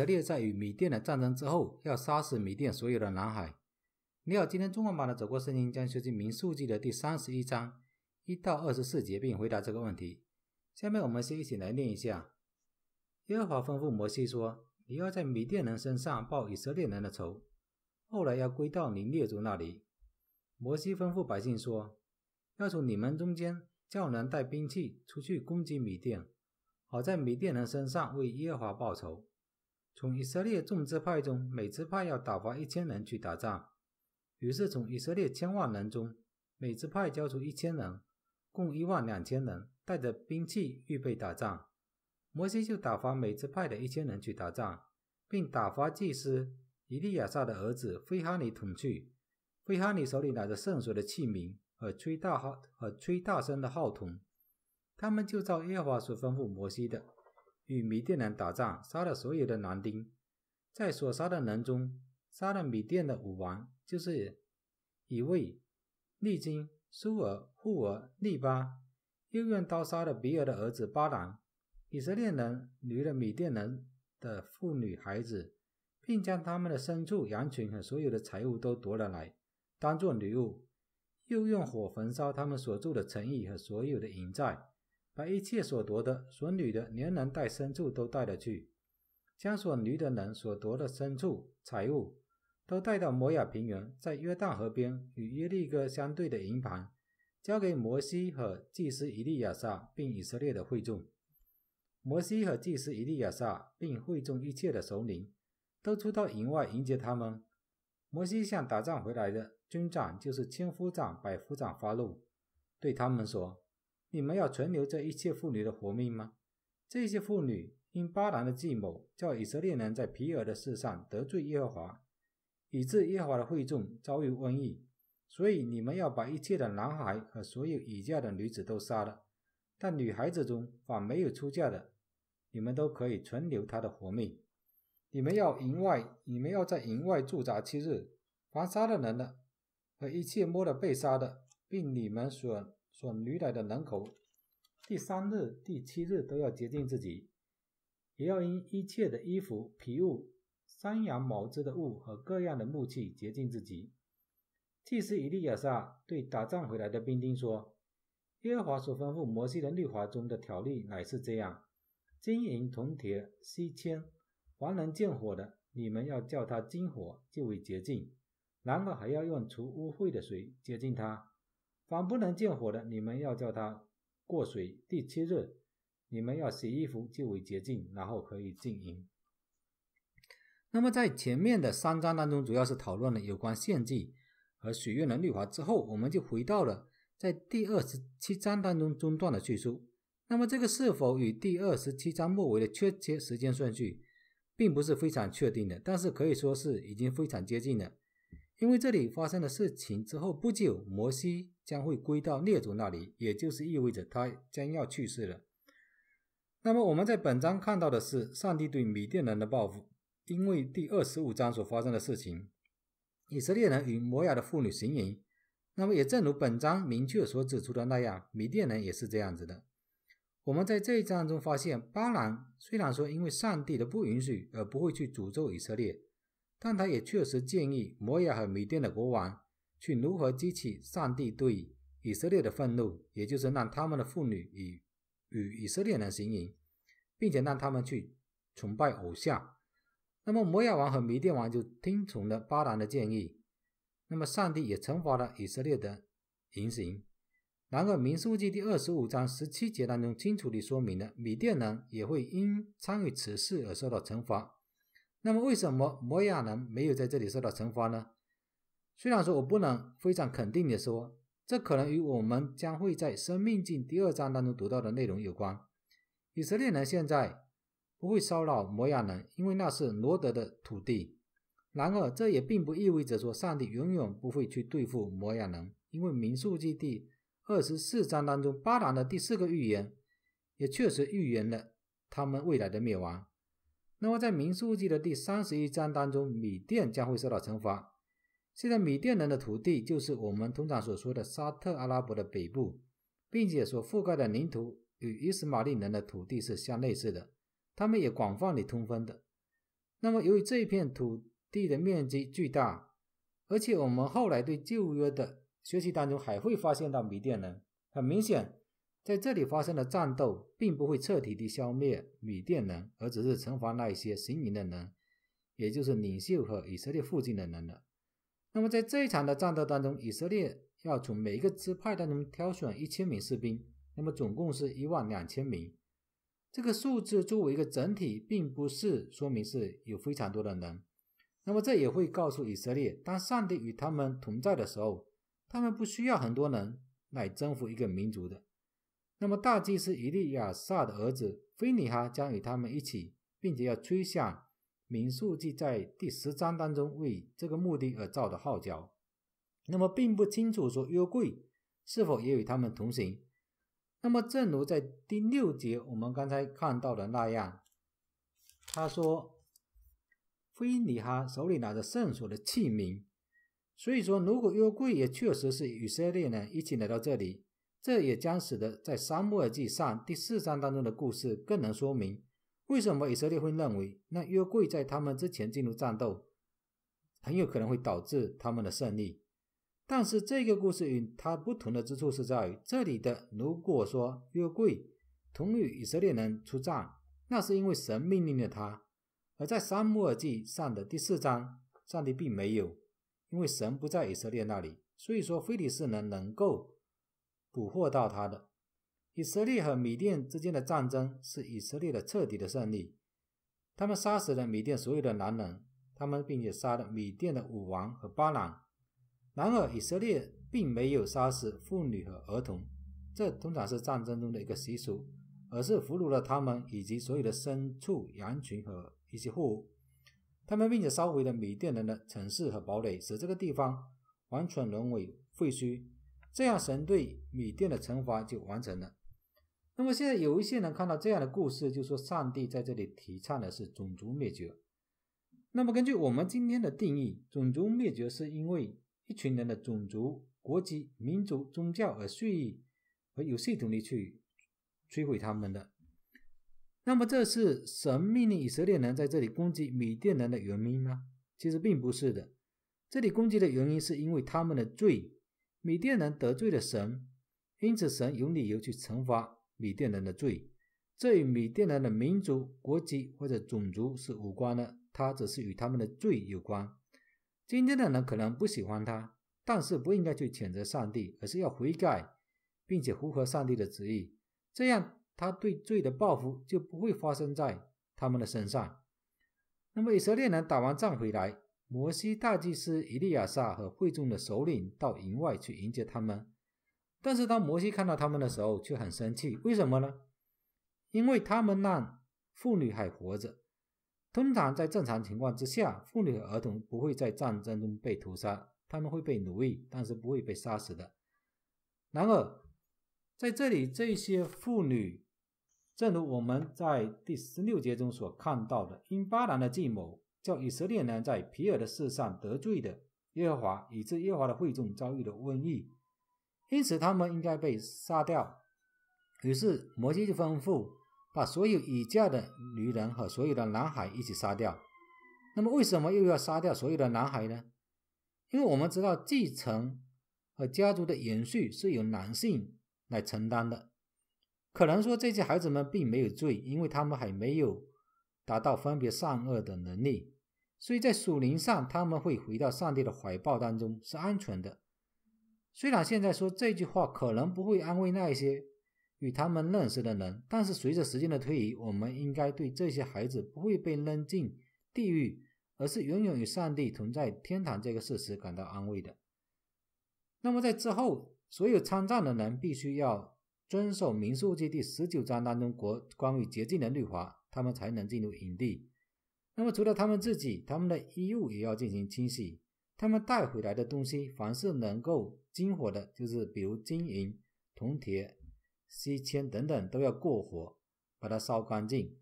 以色列在与米甸的战争之后，要杀死米甸所有的男孩。你好，今天中文版的《走过圣经》将学习《民数记》的第三十一章一到二十四节，并回答这个问题。下面我们先一起来念一下：耶和华吩咐摩西说：“你要在米甸人身上报以色列人的仇，后来要归到你列祖那里。”摩西吩咐百姓说：“要从你们中间叫人带兵器出去攻击米甸，好在米甸人身上为耶和华报仇。”从以色列众支派中，每支派要打发一千人去打仗。于是，从以色列千万人中，每支派交出一千人，共一万两千人，带着兵器预备打仗。摩西就打发每支派的一千人去打仗，并打发祭司以利亚撒的儿子菲哈尼统去。菲哈尼手里拿着圣水的器皿和吹大号和吹大声的号筒，他们就照耶和华所吩咐摩西的。与米甸人打仗，杀了所有的男丁，在所杀的人中，杀了米甸的武王，就是一位利金苏尔、户尔、利巴，又用刀杀了比尔的儿子巴兰。以色列人掳了米甸人的妇女孩子，并将他们的牲畜、羊群和所有的财物都夺了来，当做礼物，又用火焚烧他们所住的城邑和所有的营寨。把一切所夺的、所女的，连人带牲畜都带了去，将所女的人、所夺的牲畜、财物，都带到摩亚平原，在约旦河边与耶利哥相对的营盘，交给摩西和祭司以利亚撒，并以色列的会众。摩西和祭司以利亚撒，并会众一切的首领，都出到营外迎接他们。摩西像打仗回来的军长，就是千夫长、百夫长发怒，对他们说。你们要存留这一切妇女的活命吗？这些妇女因巴兰的计谋，叫以色列人在皮尔的事上得罪耶和华，以致耶和华的会众遭遇瘟疫。所以你们要把一切的男孩和所有已嫁的女子都杀了，但女孩子中凡没有出嫁的，你们都可以存留她的活命。你们要营外，你们要在营外驻扎七日，凡杀了人的和一切摸了被杀的，并你们所。所履带的人口，第三日、第七日都要洁净自己，也要因一切的衣服、皮物、山羊毛织的物和各样的木器洁净自己。祭司以利亚撒对打仗回来的兵丁说：“耶和华所吩咐摩西的律法中的条例乃是这样：金银、铜、铁、锡、铅，凡能见火的，你们要叫它金火，就为洁净；然后还要用除污秽的水洁净它。”凡不能见火的，你们要叫他过水。第七日，你们要洗衣服，就为洁净，然后可以进营。那么，在前面的三章当中，主要是讨论了有关献祭和许愿的律法之后，我们就回到了在第二十七章当中中断的叙述。那么，这个是否与第二十七章末尾的确切时间顺序，并不是非常确定的，但是可以说是已经非常接近了。因为这里发生的事情之后不久，摩西将会归到列祖那里，也就是意味着他将要去世了。那么我们在本章看到的是上帝对米甸人的报复，因为第二十五章所发生的事情，以色列人与摩亚的妇女行淫。那么也正如本章明确所指出的那样，米甸人也是这样子的。我们在这一章中发现，巴兰虽然说因为上帝的不允许而不会去诅咒以色列。但他也确实建议摩亚和米甸的国王去如何激起上帝对以色列的愤怒，也就是让他们的妇女与与以色列人行淫，并且让他们去崇拜偶像。那么摩亚王和米甸王就听从了巴兰的建议。那么上帝也惩罚了以色列的淫行。然而，《民书记第二十五章十七节当中清楚地说明了，米甸人也会因参与此事而受到惩罚。那么，为什么摩亚人没有在这里受到惩罚呢？虽然说我不能非常肯定的说，这可能与我们将会在《生命镜》第二章当中读到的内容有关。以色列人现在不会骚扰摩亚人，因为那是罗德的土地。然而，这也并不意味着说上帝永远不会去对付摩亚人，因为《民数记》第二十四章当中巴兰的第四个预言，也确实预言了他们未来的灭亡。那么，在《民数记》的第三十一章当中，米甸将会受到惩罚。现在，米甸人的土地就是我们通常所说的沙特阿拉伯的北部，并且所覆盖的领土与伊斯玛利人的土地是相类似的。他们也广泛地通婚的。那么，由于这一片土地的面积巨大，而且我们后来对旧约的学习当中还会发现到米甸人，很明显。在这里发生的战斗，并不会彻底地消灭米甸人，而只是惩罚那一些行淫的人，也就是领袖和以色列附近的人了。那么，在这一场的战斗当中，以色列要从每一个支派当中挑选一千名士兵，那么总共是一万两千名。这个数字作为一个整体，并不是说明是有非常多的人。那么，这也会告诉以色列，当上帝与他们同在的时候，他们不需要很多人来征服一个民族的。那么，大祭司以利亚撒的儿子菲尼哈将与他们一起，并且要吹响民数记在第十章当中为这个目的而造的号角。那么，并不清楚说约柜是否也与他们同行。那么，正如在第六节我们刚才看到的那样，他说，菲尼哈手里拿着圣所的器皿。所以说，如果约柜也确实是与以色列人一起来到这里。这也将使得在《沙漠耳记上》第四章当中的故事更能说明，为什么以色列会认为那约柜在他们之前进入战斗，很有可能会导致他们的胜利。但是这个故事与它不同的之处是在于，这里的，如果说约柜同与以色列人出战，那是因为神命令了他；而在《沙漠耳记上》的第四章，上帝并没有，因为神不在以色列那里，所以说非利士人能够。捕获到他的。以色列和米甸之间的战争是以色列的彻底的胜利。他们杀死了米甸所有的男人，他们并且杀了米甸的武王和巴郎。然而，以色列并没有杀死妇女和儿童，这通常是战争中的一个习俗，而是俘虏了他们以及所有的牲畜、羊群和一些货物。他们并且烧毁了米甸人的城市和堡垒，使这个地方完全沦为废墟。这样，神对米店的惩罚就完成了。那么，现在有一些人看到这样的故事，就说上帝在这里提倡的是种族灭绝。那么，根据我们今天的定义，种族灭绝是因为一群人的种族、国籍、民族、宗教而蓄意、而有系统地去摧毁他们的。那么，这是神命令以色列人在这里攻击米甸人的原因吗？其实并不是的。这里攻击的原因是因为他们的罪。米甸人得罪了神，因此神有理由去惩罚米甸人的罪。这与米甸人的民族、国籍或者种族是无关的，他只是与他们的罪有关。今天的人可能不喜欢他，但是不应该去谴责上帝，而是要悔改，并且符合上帝的旨意。这样，他对罪的报复就不会发生在他们的身上。那么，以色列人打完仗回来。摩西大祭司以利亚撒和会众的首领到营外去迎接他们，但是当摩西看到他们的时候，却很生气。为什么呢？因为他们让妇女还活着。通常在正常情况之下，妇女和儿童不会在战争中被屠杀，他们会被奴役，但是不会被杀死的。然而在这里，这些妇女，正如我们在第十六节中所看到的，因巴兰的计谋。叫以色列人在皮尔的事上得罪的耶和华，以致耶和华的会众遭遇了瘟疫，因此他们应该被杀掉。于是摩西就吩咐把所有已嫁的女人和所有的男孩一起杀掉。那么为什么又要杀掉所有的男孩呢？因为我们知道继承和家族的延续是由男性来承担的。可能说这些孩子们并没有罪，因为他们还没有。达到分别善恶的能力，所以在属灵上，他们会回到上帝的怀抱当中，是安全的。虽然现在说这句话可能不会安慰那些与他们认识的人，但是随着时间的推移，我们应该对这些孩子不会被扔进地狱，而是永远与上帝同在天堂这个事实感到安慰的。那么，在之后，所有参战的人必须要。遵守《民宿记》第十九章当中国关于洁净的律法，他们才能进入营地。那么，除了他们自己，他们的衣物也要进行清洗。他们带回来的东西，凡是能够金火的，就是比如金银、铜铁、锡铅等等，都要过火，把它烧干净。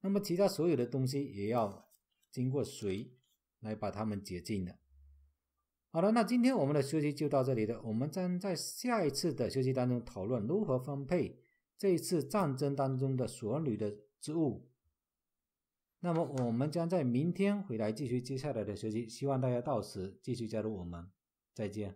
那么，其他所有的东西也要经过水来把它们洁净的。好的，那今天我们的学习就到这里了。我们将在下一次的学习当中讨论如何分配这一次战争当中的所女的职务。那么我们将在明天回来继续接下来的学习。希望大家到时继续加入我们，再见。